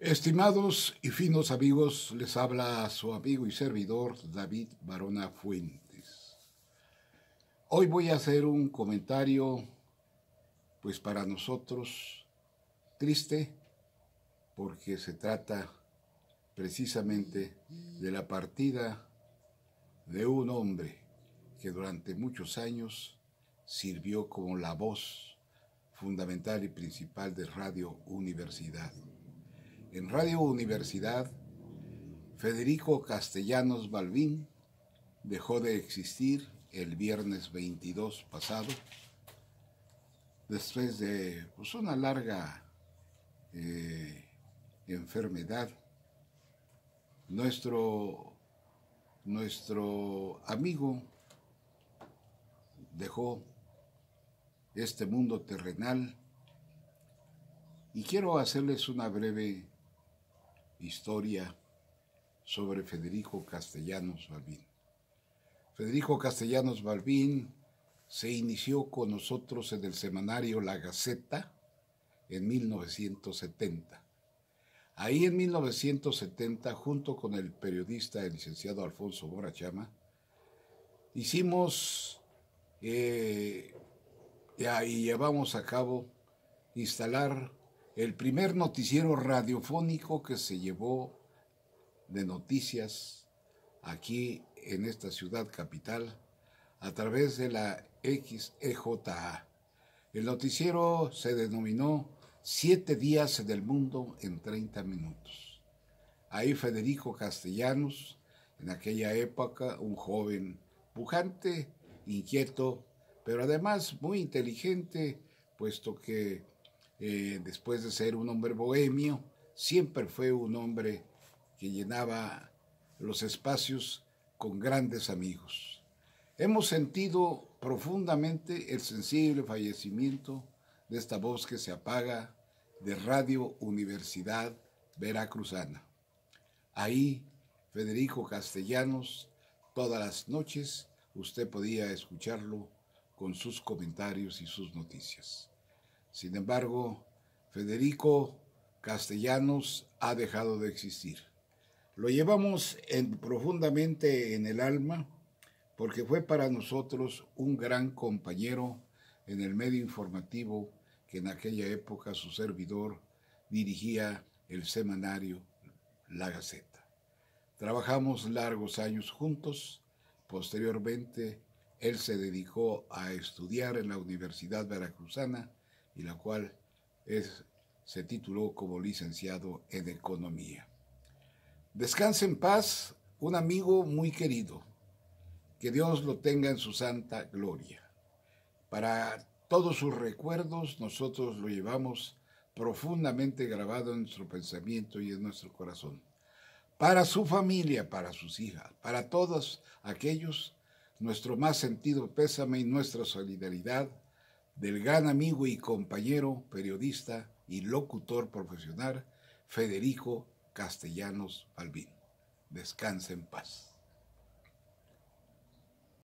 Estimados y finos amigos, les habla su amigo y servidor David Barona Fuentes. Hoy voy a hacer un comentario, pues para nosotros, triste, porque se trata precisamente de la partida de un hombre que durante muchos años sirvió como la voz fundamental y principal de Radio Universidad en Radio Universidad, Federico Castellanos Balbín dejó de existir el viernes 22 pasado, después de pues, una larga eh, enfermedad. Nuestro, nuestro amigo dejó este mundo terrenal y quiero hacerles una breve historia sobre Federico Castellanos Balbín. Federico Castellanos Balbín se inició con nosotros en el semanario La Gaceta en 1970. Ahí en 1970, junto con el periodista el licenciado Alfonso Borachama, hicimos eh, y llevamos a cabo instalar el primer noticiero radiofónico que se llevó de noticias aquí en esta ciudad capital a través de la XEJA. El noticiero se denominó Siete días del mundo en 30 minutos. Ahí Federico Castellanos, en aquella época un joven pujante, inquieto, pero además muy inteligente, puesto que eh, después de ser un hombre bohemio, siempre fue un hombre que llenaba los espacios con grandes amigos. Hemos sentido profundamente el sensible fallecimiento de esta voz que se apaga de Radio Universidad Veracruzana. Ahí, Federico Castellanos, todas las noches usted podía escucharlo con sus comentarios y sus noticias. Sin embargo, Federico Castellanos ha dejado de existir. Lo llevamos profundamente en el alma porque fue para nosotros un gran compañero en el medio informativo que en aquella época su servidor dirigía el semanario La Gaceta. Trabajamos largos años juntos, posteriormente él se dedicó a estudiar en la Universidad Veracruzana y la cual es, se tituló como licenciado en economía. Descanse en paz un amigo muy querido. Que Dios lo tenga en su santa gloria. Para todos sus recuerdos nosotros lo llevamos profundamente grabado en nuestro pensamiento y en nuestro corazón. Para su familia, para sus hijas, para todos aquellos, nuestro más sentido pésame y nuestra solidaridad del gran amigo y compañero periodista y locutor profesional Federico Castellanos Balbín. Descansa en paz.